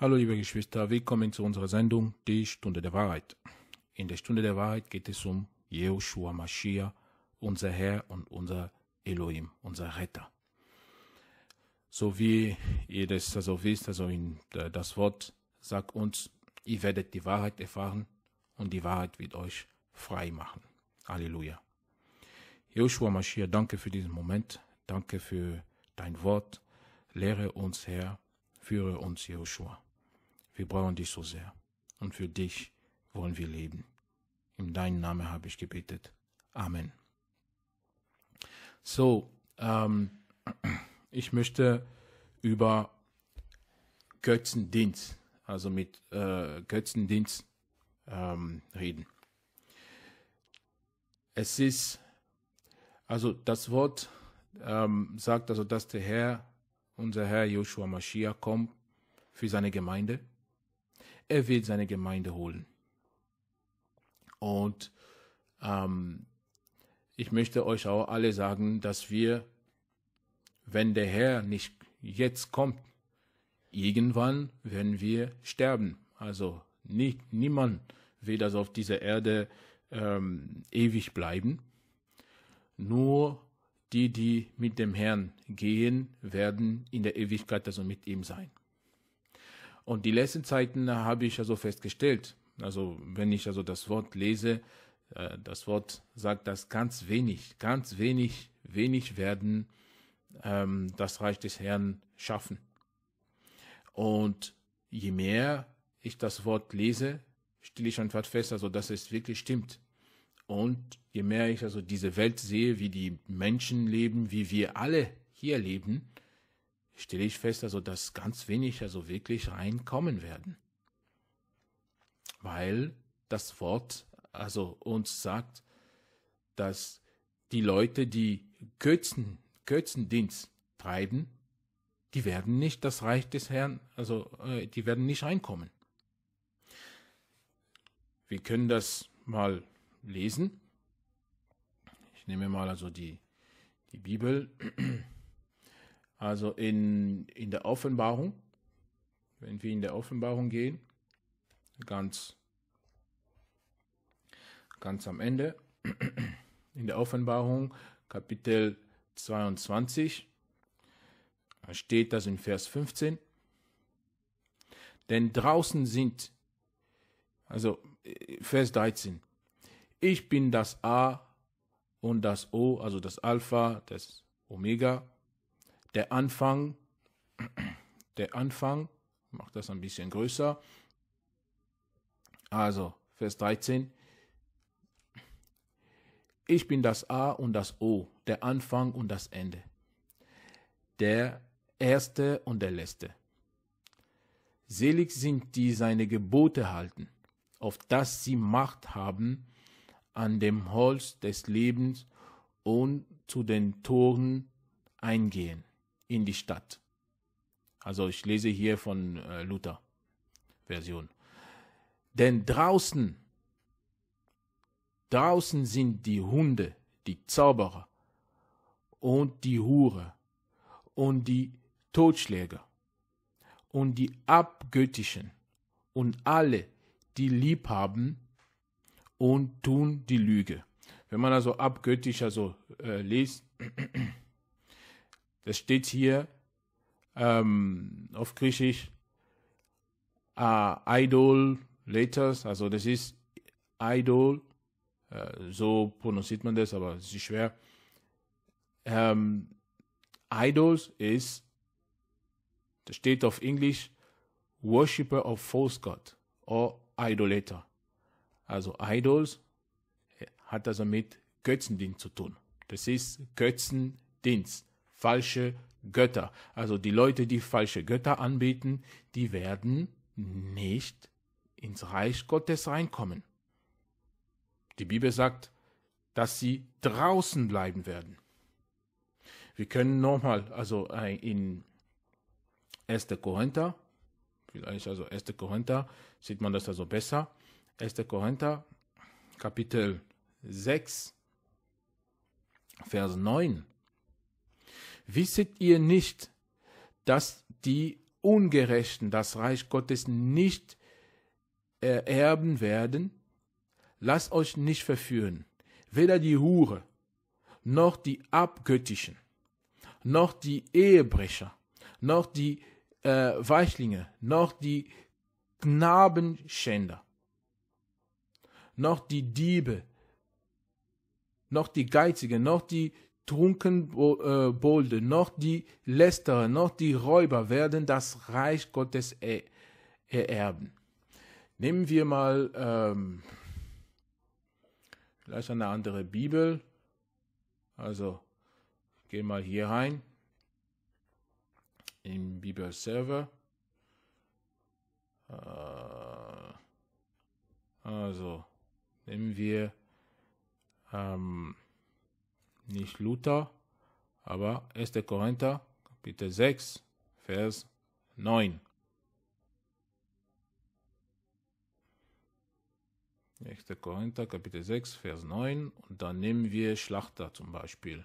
Hallo liebe Geschwister, willkommen zu unserer Sendung Die Stunde der Wahrheit. In der Stunde der Wahrheit geht es um Jehoshua Mashiach, unser Herr und unser Elohim, unser Retter. So wie ihr das also wisst, also in, äh, das Wort sagt uns, ihr werdet die Wahrheit erfahren und die Wahrheit wird euch frei machen. Halleluja. Joshua Mashiach, danke für diesen Moment, danke für dein Wort. Lehre uns, Herr, führe uns, Joshua. Wir brauchen dich so sehr. Und für dich wollen wir leben. In deinem Namen habe ich gebetet. Amen. So, ähm, ich möchte über Götzendienst, also mit äh, Götzendienst ähm, reden. Es ist, also das Wort ähm, sagt also, dass der Herr, unser Herr Joshua Mashiach kommt für seine Gemeinde er will seine Gemeinde holen. Und ähm, ich möchte euch auch alle sagen, dass wir, wenn der Herr nicht jetzt kommt, irgendwann werden wir sterben. Also nicht niemand will das auf dieser Erde ähm, ewig bleiben. Nur die, die mit dem Herrn gehen, werden in der Ewigkeit also mit ihm sein. Und die letzten Zeiten habe ich also festgestellt, also wenn ich also das Wort lese, äh, das Wort sagt das ganz wenig, ganz wenig, wenig werden ähm, das Reich des Herrn schaffen. Und je mehr ich das Wort lese, stelle ich einfach fest, also dass es wirklich stimmt. Und je mehr ich also diese Welt sehe, wie die Menschen leben, wie wir alle hier leben, stelle ich fest, also dass ganz wenig also wirklich reinkommen werden. Weil das Wort also uns sagt, dass die Leute, die Götzen, Götzendienst treiben, die werden nicht das Reich des Herrn, also äh, die werden nicht reinkommen. Wir können das mal lesen. Ich nehme mal also die, die Bibel. Also in, in der Offenbarung, wenn wir in der Offenbarung gehen, ganz, ganz am Ende, in der Offenbarung, Kapitel 22, steht das in Vers 15. Denn draußen sind, also äh, Vers 13, ich bin das A und das O, also das Alpha, das Omega, der Anfang, der Anfang, mach das ein bisschen größer. Also, Vers 13. Ich bin das A und das O, der Anfang und das Ende, der Erste und der Letzte. Selig sind die seine Gebote halten, auf dass sie Macht haben an dem Holz des Lebens und zu den Toren eingehen in die Stadt. Also ich lese hier von äh, Luther Version. Denn draußen, draußen sind die Hunde, die Zauberer und die Hure und die Totschläger und die Abgöttischen und alle, die lieb haben und tun die Lüge. Wenn man also abgöttisch also äh, liest, das steht hier ähm, auf Griechisch äh, Idol Letters, also das ist Idol, äh, so prononciert man das, aber es ist schwer. Ähm, Idols ist, das steht auf Englisch, Worshipper of False God or Idolater. Also Idols äh, hat also mit Götzendienst zu tun. Das ist Götzendienst falsche Götter. Also die Leute, die falsche Götter anbeten, die werden nicht ins Reich Gottes reinkommen. Die Bibel sagt, dass sie draußen bleiben werden. Wir können nochmal, also äh, in 1. Korinther, vielleicht also 1. Korinther, sieht man das also besser. 1. Korinther, Kapitel 6, Vers 9. Wisset ihr nicht, dass die Ungerechten das Reich Gottes nicht ererben äh, werden? Lasst euch nicht verführen, weder die Hure, noch die Abgöttischen, noch die Ehebrecher, noch die äh, Weichlinge, noch die Knabenschänder, noch die Diebe, noch die Geizigen, noch die Trunkenbolde äh, noch die Lästerer noch die Räuber werden das Reich Gottes er ererben. Nehmen wir mal ähm, vielleicht eine andere Bibel. Also gehen mal hier rein im Bibel Server. Äh, also nehmen wir ähm, nicht Luther, aber 1. Korinther, Kapitel 6, Vers 9. Nächster Korinther, Kapitel 6, Vers 9. Und dann nehmen wir Schlachter zum Beispiel.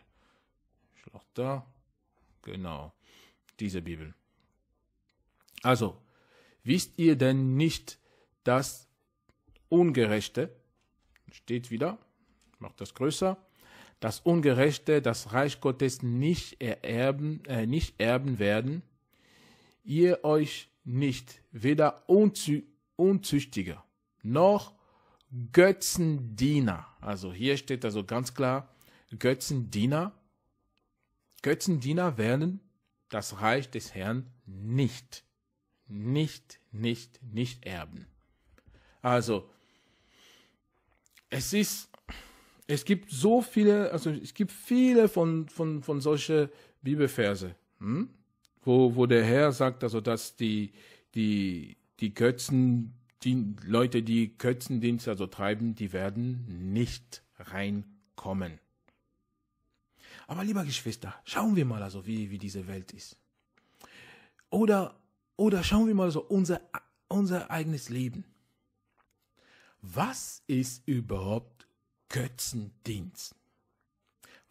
Schlachter, genau, diese Bibel. Also, wisst ihr denn nicht, dass Ungerechte, steht wieder, macht das größer, das Ungerechte das Reich Gottes nicht ererben, äh, nicht erben werden, ihr euch nicht weder Unzü Unzüchtige noch Götzendiener, also hier steht also ganz klar, Götzendiener, Götzendiener werden das Reich des Herrn nicht, nicht, nicht, nicht erben. Also, es ist es gibt so viele, also es gibt viele von, von, von solche Bibelverse, hm? wo, wo der Herr sagt, also dass die, die, die Götzen, die Leute, die Götzendienste also treiben, die werden nicht reinkommen. Aber lieber Geschwister, schauen wir mal also, wie, wie diese Welt ist. Oder, oder schauen wir mal so also unser, unser eigenes Leben. Was ist überhaupt Götzendienst.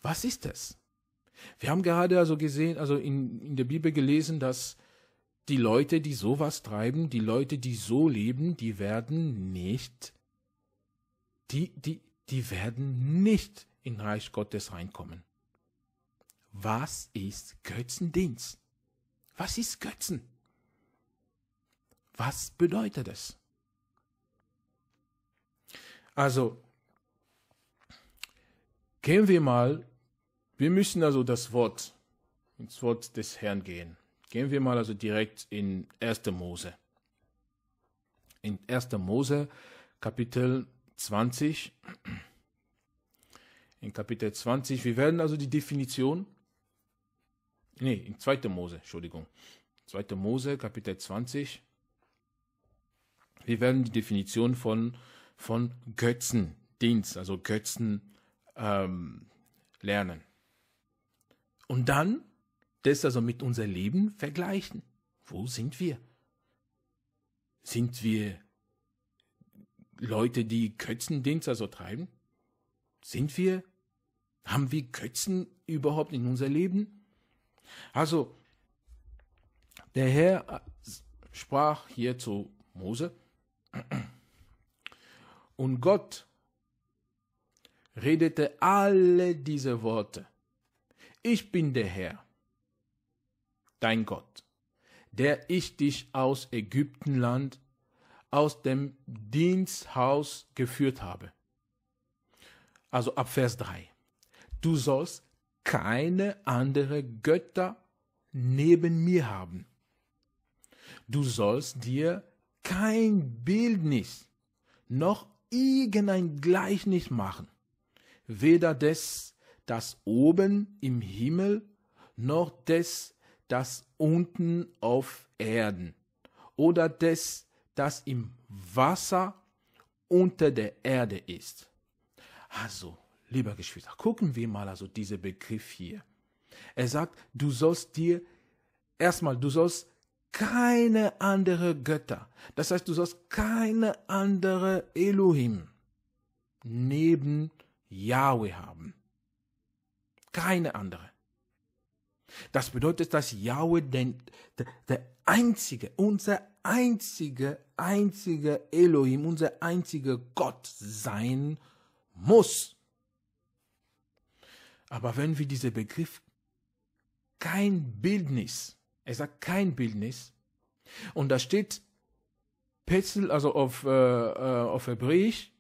Was ist das? Wir haben gerade also gesehen, also in, in der Bibel gelesen, dass die Leute, die sowas treiben, die Leute, die so leben, die werden nicht, die, die, die werden nicht in Reich Gottes reinkommen. Was ist Götzendienst? Was ist Götzen? Was bedeutet es? Also, Gehen wir mal, wir müssen also das Wort, ins Wort des Herrn gehen. Gehen wir mal also direkt in 1. Mose. In 1. Mose, Kapitel 20. In Kapitel 20, wir werden also die Definition, nee, in 2. Mose, Entschuldigung. 2. Mose, Kapitel 20. Wir werden die Definition von, von Götzendienst, also Götzen ähm, lernen. Und dann das also mit unser Leben vergleichen. Wo sind wir? Sind wir Leute, die Götzendienst also treiben? Sind wir? Haben wir Götzen überhaupt in unser Leben? Also, der Herr äh, sprach hier zu Mose, und Gott redete alle diese Worte. Ich bin der Herr, dein Gott, der ich dich aus Ägyptenland, aus dem Diensthaus geführt habe. Also ab Vers 3. Du sollst keine andere Götter neben mir haben. Du sollst dir kein Bildnis noch irgendein Gleichnis machen weder des, das oben im Himmel, noch des, das unten auf Erden, oder des, das im Wasser unter der Erde ist. Also, lieber Geschwister, gucken wir mal also diesen Begriff hier. Er sagt, du sollst dir erstmal, du sollst keine andere Götter. Das heißt, du sollst keine andere Elohim neben Yahweh haben. Keine andere. Das bedeutet, dass Yahweh den, der, der einzige, unser einzige, einzige Elohim, unser einziger Gott sein muss. Aber wenn wir diesen Begriff kein Bildnis, er sagt kein Bildnis, und da steht Petzel, also auf, äh, äh auf Hebräisch,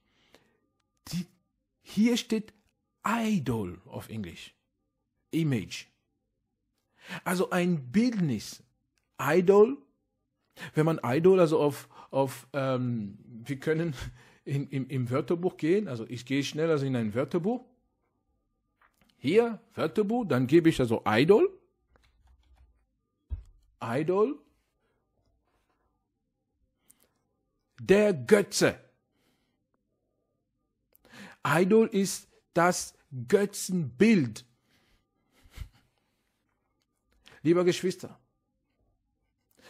hier steht Idol auf Englisch. Image. Also ein Bildnis. Idol. Wenn man Idol, also auf, auf ähm, wir können in, im, im Wörterbuch gehen, also ich gehe schneller also in ein Wörterbuch. Hier, Wörterbuch, dann gebe ich also Idol. Idol. Der Götze. Idol ist das Götzenbild. Lieber Geschwister,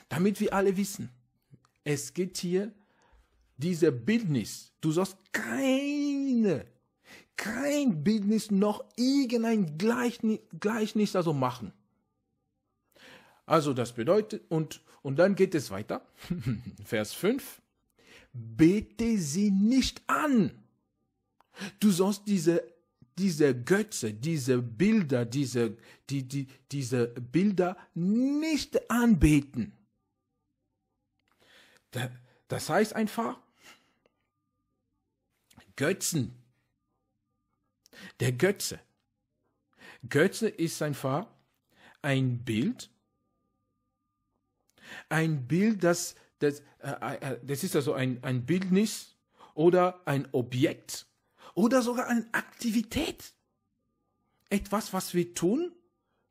damit wir alle wissen, es geht hier diese Bildnis. Du sollst keine, kein Bildnis noch irgendein Gleichnis, Gleichnis also machen. Also das bedeutet, und, und dann geht es weiter. Vers 5. Bete sie nicht an. Du sollst diese, diese Götze, diese Bilder, diese, die, die, diese Bilder nicht anbeten. Das heißt einfach, Götzen. Der Götze. Götze ist einfach ein Bild. Ein Bild, das, das, äh, äh das ist also ein, ein Bildnis oder ein Objekt oder sogar eine Aktivität. Etwas, was wir tun,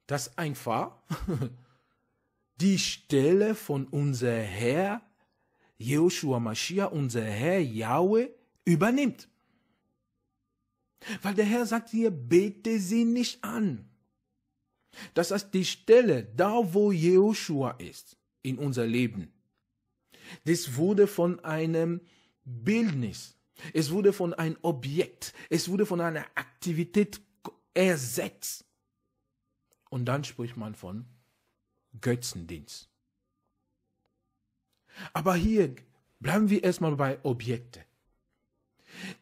das einfach die Stelle von unser Herr Joshua Mashiach, unser Herr Yahweh, übernimmt. Weil der Herr sagt hier, bete sie nicht an. Das heißt, die Stelle, da wo Joshua ist, in unser Leben, das wurde von einem Bildnis es wurde von einem Objekt, es wurde von einer Aktivität ersetzt. Und dann spricht man von Götzendienst. Aber hier bleiben wir erstmal bei Objekte.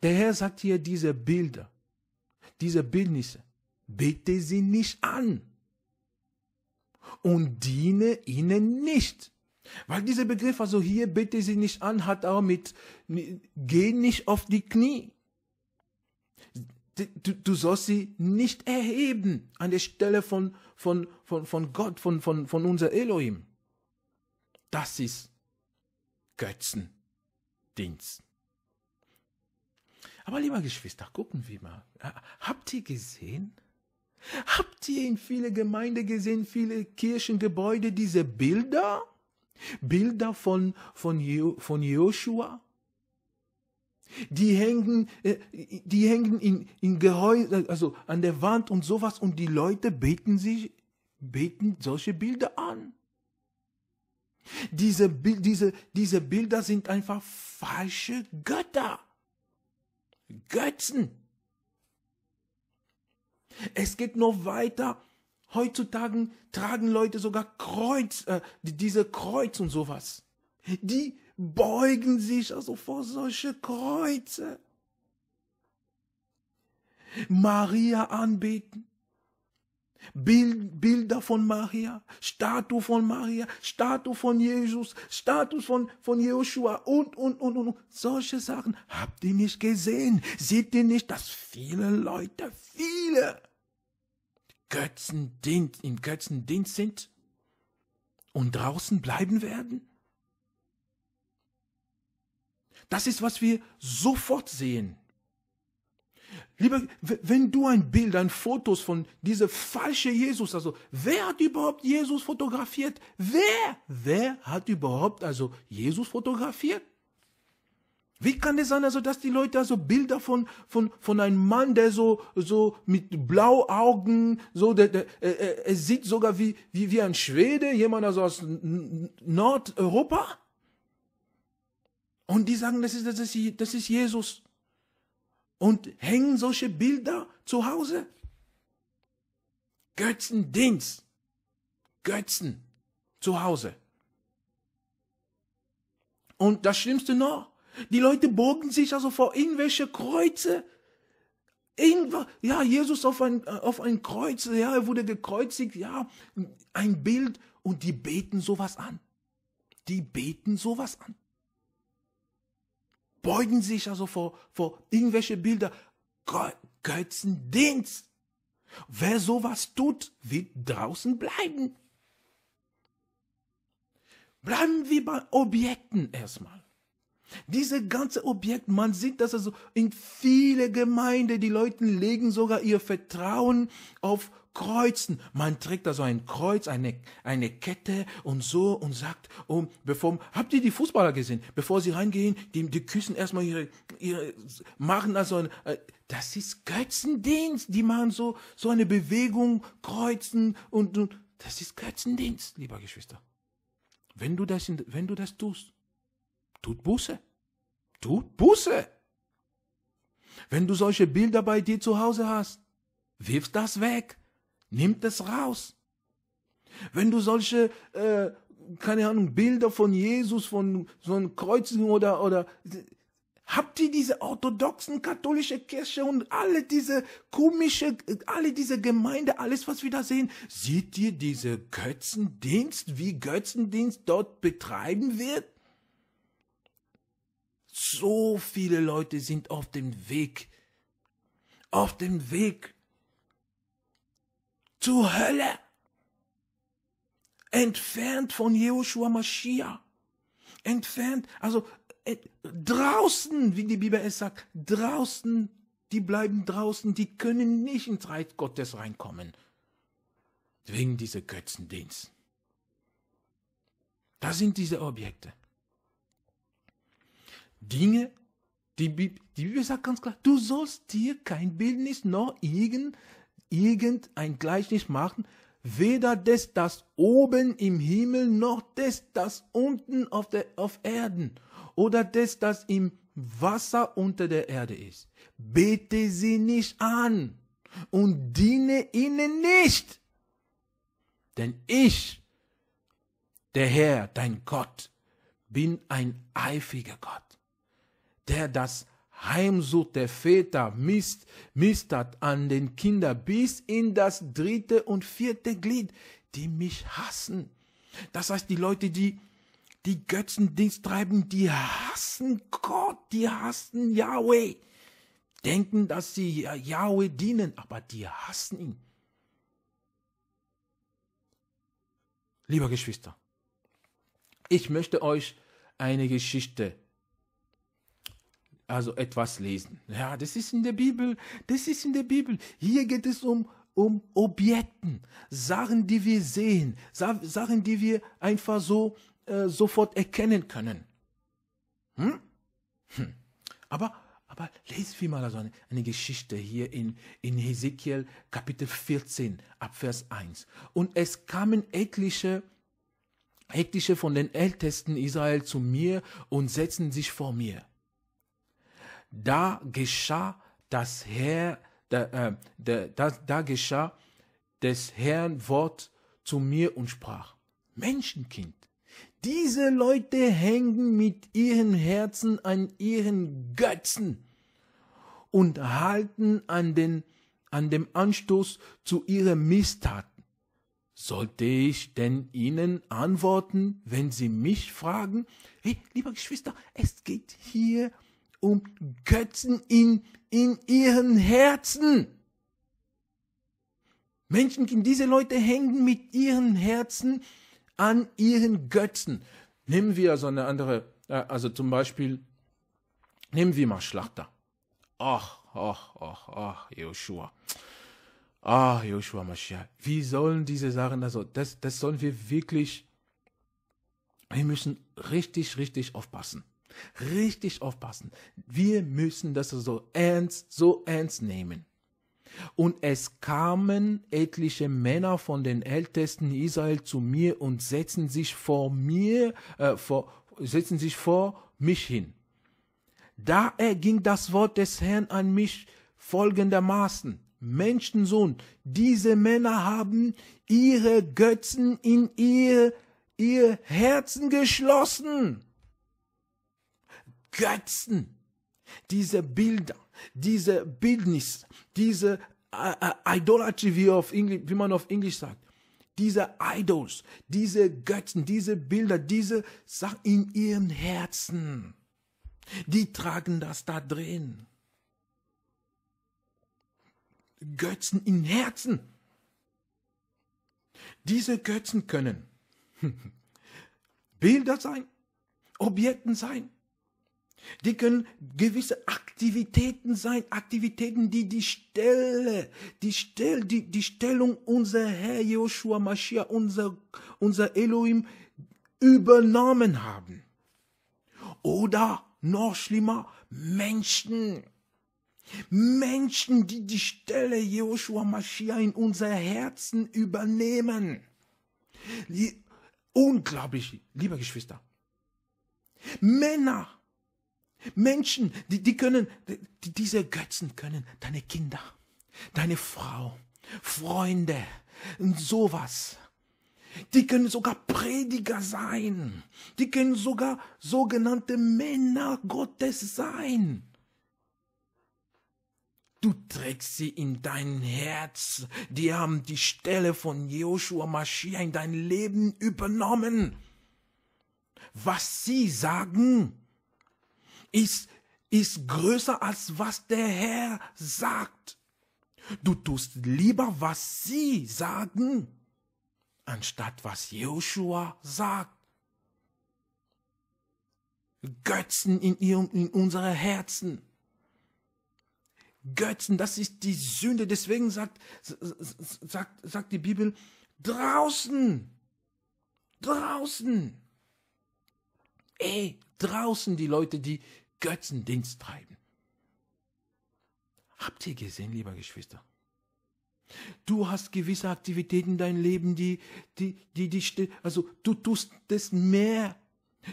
Der Herr sagt hier diese Bilder, diese Bildnisse, bete sie nicht an und diene ihnen nicht. Weil dieser Begriff, also hier bete sie nicht an, hat auch mit, geh nicht auf die Knie. Du, du sollst sie nicht erheben an der Stelle von, von, von, von Gott, von, von, von unser Elohim. Das ist Götzendienst. Aber lieber Geschwister, gucken wir mal. Habt ihr gesehen? Habt ihr in viele Gemeinden gesehen, viele Kirchengebäude diese Bilder? Bilder von, von, von Joshua, die hängen, äh, die hängen in, in Gehäuse, also an der Wand und sowas und die Leute beten sich, beten solche Bilder an. Diese, diese, diese Bilder sind einfach falsche Götter. Götzen. Es geht noch weiter. Heutzutage tragen Leute sogar Kreuz, äh, diese Kreuz und sowas. Die beugen sich also vor solche Kreuze. Maria anbeten. Bild, Bilder von Maria, Statue von Maria, Statue von Jesus, Status von, von Joshua und, und, und, und, solche Sachen. Habt ihr nicht gesehen? Seht ihr nicht, dass viele Leute, viele Götzendienst, im Götzendienst sind und draußen bleiben werden? Das ist, was wir sofort sehen. Lieber, wenn du ein Bild, ein Fotos von diesem falschen Jesus, also wer hat überhaupt Jesus fotografiert? Wer? Wer hat überhaupt also Jesus fotografiert? Wie kann es sein, also, dass die Leute also Bilder von, von, von einem Mann, der so, so mit Augen, so, der, der, er, er sieht sogar wie, wie, wie ein Schwede, jemand also aus Nordeuropa? Und die sagen, das ist, das ist, das ist Jesus. Und hängen solche Bilder zu Hause. Götzendienst. Götzen zu Hause. Und das Schlimmste noch, die Leute bogen sich also vor irgendwelche Kreuze. Irgendwas, ja, Jesus auf ein, äh, auf ein Kreuz, ja, er wurde gekreuzigt, ja, ein Bild und die beten sowas an. Die beten sowas an. Beugen sich also vor, vor irgendwelche Bilder. Götzendienst. Wer sowas tut, wird draußen bleiben. Bleiben wir bei Objekten erstmal. Diese ganze Objekt, man sieht, dass also in viele Gemeinden die Leute legen sogar ihr Vertrauen auf Kreuzen. Man trägt also ein Kreuz, eine, eine Kette und so und sagt, um, bevor, habt ihr die Fußballer gesehen? Bevor sie reingehen, die, die küssen erstmal ihre, ihre, machen also, ein, äh, das ist Götzendienst. Die machen so, so eine Bewegung, kreuzen und, und das ist Götzendienst, lieber Geschwister. Wenn du das, in, wenn du das tust, Tut Buße. Tut Buße. Wenn du solche Bilder bei dir zu Hause hast, wirf das weg. Nimm das raus. Wenn du solche, äh, keine Ahnung, Bilder von Jesus, von so einem Kreuzigen oder, oder, habt ihr diese orthodoxen katholische Kirche und alle diese komische, alle diese Gemeinde, alles was wir da sehen, seht ihr diese Götzendienst, wie Götzendienst dort betreiben wird? So viele Leute sind auf dem Weg, auf dem Weg zur Hölle, entfernt von Jehoshua Mashiach, entfernt, also äh, draußen, wie die Bibel es sagt, draußen, die bleiben draußen, die können nicht ins Reich Gottes reinkommen, wegen dieser Götzendienst. Das sind diese Objekte. Dinge, die, Bibel, die Bibel sagt ganz klar, du sollst dir kein Bildnis noch irgend, irgendein Gleichnis machen, weder des, das oben im Himmel, noch des, das unten auf, der, auf Erden, oder des, das im Wasser unter der Erde ist. Bete sie nicht an und diene ihnen nicht. Denn ich, der Herr, dein Gott, bin ein eifriger Gott, der das Heimsucht der Väter misst, mistert an den Kindern bis in das dritte und vierte Glied, die mich hassen. Das heißt, die Leute, die die Götzendienst treiben, die hassen Gott, die hassen Yahweh. Denken, dass sie Yahweh dienen, aber die hassen ihn. Lieber Geschwister, ich möchte euch eine Geschichte also etwas lesen. Ja, das ist in der Bibel, das ist in der Bibel. Hier geht es um um Objekten, Sachen, die wir sehen, Sachen, die wir einfach so äh, sofort erkennen können. Hm? Hm. Aber, aber lesen wir mal also eine, eine Geschichte hier in, in Hesekiel Kapitel 14 ab Vers 1. Und es kamen etliche etliche von den Ältesten Israel zu mir und setzten sich vor mir da geschah das Herr, da, äh, da, da, da geschah des Herrn Wort zu mir und sprach, Menschenkind, diese Leute hängen mit ihren Herzen an ihren Götzen und halten an, den, an dem Anstoß zu ihrer Misstaten. Sollte ich denn ihnen antworten, wenn sie mich fragen? Hey, lieber Geschwister, es geht hier um und Götzen in, in ihren Herzen. Menschen, diese Leute hängen mit ihren Herzen an ihren Götzen. Nehmen wir so also eine andere, äh, also zum Beispiel, nehmen wir mal Schlachter. Ach, ach, ach, ach, Joshua. Ach, Joshua Mashiach. Wie sollen diese Sachen, also das, das sollen wir wirklich, wir müssen richtig, richtig aufpassen. Richtig aufpassen. Wir müssen das so ernst, so ernst nehmen. Und es kamen etliche Männer von den Ältesten Israel zu mir und setzten sich vor mir, äh, vor, setzten sich vor mich hin. Da erging das Wort des Herrn an mich folgendermaßen. Menschensohn, diese Männer haben ihre Götzen in ihr, ihr Herzen geschlossen. Götzen, diese Bilder, diese Bildnis, diese äh, äh, Idolatry, wie, auf Englisch, wie man auf Englisch sagt, diese Idols, diese Götzen, diese Bilder, diese Sachen in ihrem Herzen, die tragen das da drin. Götzen in Herzen. Diese Götzen können Bilder sein, Objekten sein, die können gewisse Aktivitäten sein, Aktivitäten, die die Stelle, die Stelle, die, die Stellung unser Herr Joshua Mashiach, unser, unser Elohim übernommen haben. Oder noch schlimmer, Menschen. Menschen, die die Stelle Joshua Mashiach in unser Herzen übernehmen. unglaublich, liebe Geschwister. Männer, Menschen, die, die können, die, diese Götzen können deine Kinder, deine Frau, Freunde und sowas. Die können sogar Prediger sein. Die können sogar sogenannte Männer Gottes sein. Du trägst sie in dein Herz. Die haben die Stelle von Joshua Maschia in dein Leben übernommen. Was sie sagen, ist, ist größer als was der Herr sagt. Du tust lieber, was sie sagen, anstatt was Joshua sagt. Götzen in, ihrem, in unsere Herzen. Götzen, das ist die Sünde. Deswegen sagt, sagt, sagt die Bibel, draußen, draußen. Ey, draußen die Leute, die, Götzendienst treiben. Habt ihr gesehen, lieber Geschwister? Du hast gewisse Aktivitäten in deinem Leben, die, die, die, die, also du tust das mehr.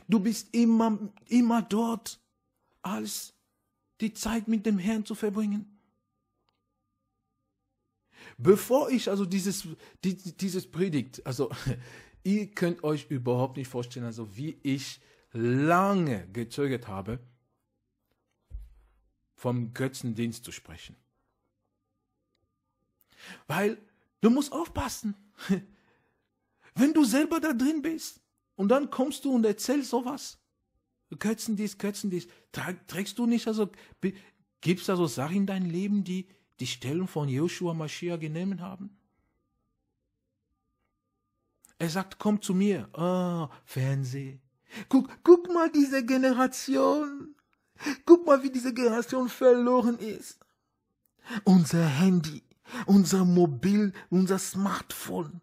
Du bist immer, immer dort, als die Zeit mit dem Herrn zu verbringen. Bevor ich also dieses, dieses Predigt, also ihr könnt euch überhaupt nicht vorstellen, also wie ich lange gezögert habe, vom Götzendienst zu sprechen. Weil du musst aufpassen, wenn du selber da drin bist und dann kommst du und erzählst sowas. Götzendienst, Götzendienst, trägst du nicht also, gibt gibst also Sachen in deinem Leben, die die Stellung von Joshua Mashiach genommen haben? Er sagt, komm zu mir. oh, Fernseh. Guck, guck mal diese Generation. Guck mal, wie diese Generation verloren ist. Unser Handy, unser Mobil, unser Smartphone.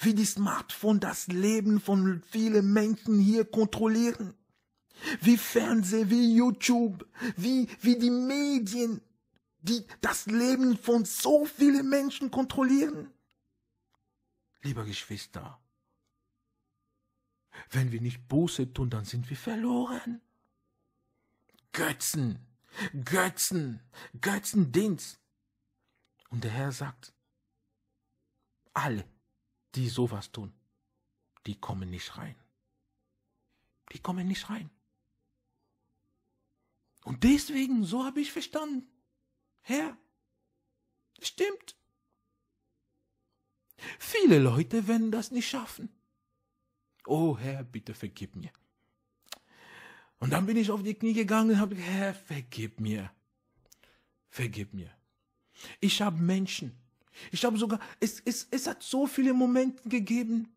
Wie die Smartphone das Leben von vielen Menschen hier kontrollieren. Wie Fernsehen, wie YouTube, wie, wie die Medien, die das Leben von so vielen Menschen kontrollieren. Lieber Geschwister, wenn wir nicht Buße tun, dann sind wir verloren. Götzen, Götzen, Götzendienst. Und der Herr sagt, alle, die sowas tun, die kommen nicht rein. Die kommen nicht rein. Und deswegen, so habe ich verstanden, Herr, stimmt. Viele Leute werden das nicht schaffen. Oh Herr, bitte vergib mir. Und dann bin ich auf die Knie gegangen und habe gesagt, Herr, vergib mir. Vergib mir. Ich habe Menschen. Ich habe sogar, es, es, es hat so viele Momente gegeben,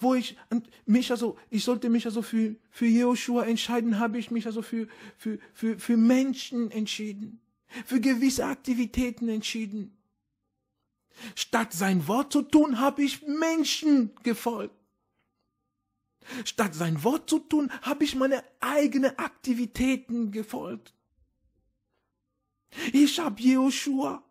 wo ich mich also, ich sollte mich also für, für Joshua entscheiden, habe ich mich also für, für, für, für Menschen entschieden, für gewisse Aktivitäten entschieden. Statt sein Wort zu tun, habe ich Menschen gefolgt. Statt sein Wort zu tun, habe ich meine eigenen Aktivitäten gefolgt. Ich habe Joshua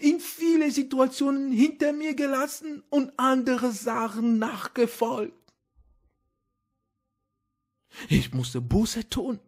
in viele Situationen hinter mir gelassen und andere Sachen nachgefolgt. Ich musste Buße tun.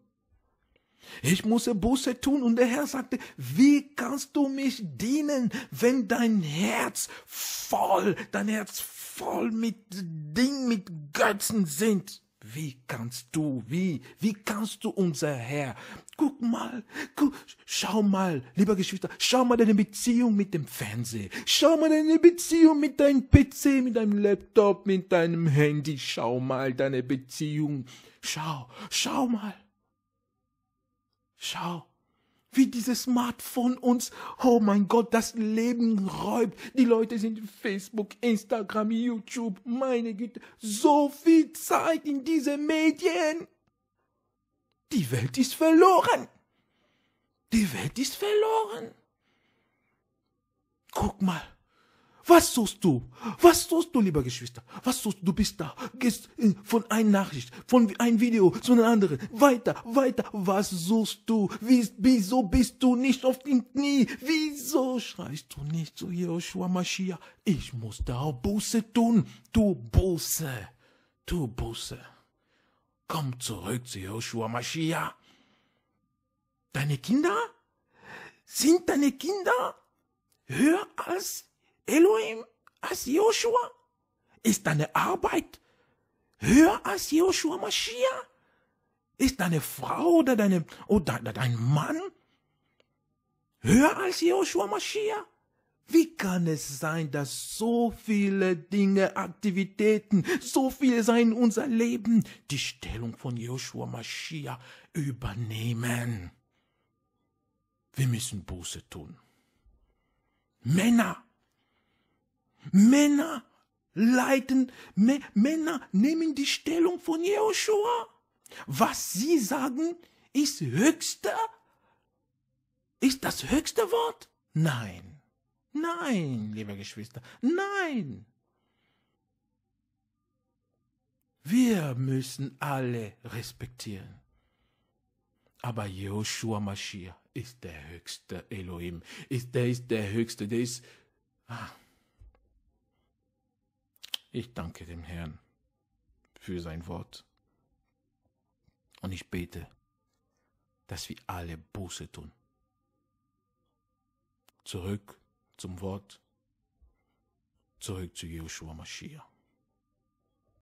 Ich musste Buße tun und der Herr sagte, wie kannst du mich dienen, wenn dein Herz voll, dein Herz voll mit Ding, mit Götzen sind. Wie kannst du, wie, wie kannst du unser Herr? Guck mal, gu, schau mal, lieber Geschwister, schau mal deine Beziehung mit dem Fernseher. Schau mal deine Beziehung mit deinem PC, mit deinem Laptop, mit deinem Handy. Schau mal deine Beziehung. Schau, schau mal. Schau wie dieses Smartphone uns, oh mein Gott, das Leben räubt. Die Leute sind Facebook, Instagram, YouTube, meine Güte, so viel Zeit in diese Medien. Die Welt ist verloren. Die Welt ist verloren. Guck mal, was suchst du? Was suchst du, lieber Geschwister? Was suchst du? Du bist da. Gehst von einer Nachricht, von einem Video zu einem anderen. Weiter, weiter. Was suchst du? wieso bist du nicht auf den Knie? Wieso schreist du nicht zu Joshua Mashiach? Ich muss da Buße tun. Du Buße. Du Buße. Komm zurück zu Joshua Mashiach. Deine Kinder? Sind deine Kinder höher als Elohim als Joshua? Ist deine Arbeit höher als Joshua Mashiach? Ist deine Frau oder, deine, oder dein Mann höher als Joshua Mashiach? Wie kann es sein, dass so viele Dinge, Aktivitäten, so viel sein unser Leben die Stellung von Joshua Mashiach übernehmen? Wir müssen Buße tun. Männer, Männer leiten, M Männer nehmen die Stellung von Joshua. Was sie sagen, ist höchster, ist das höchste Wort? Nein. Nein, liebe Geschwister, nein. Wir müssen alle respektieren. Aber Joshua Mashiach ist der höchste Elohim, ist, der ist der höchste, der ist. Ah. Ich danke dem Herrn für sein Wort. Und ich bete, dass wir alle Buße tun. Zurück zum Wort, zurück zu Joshua Mashiach.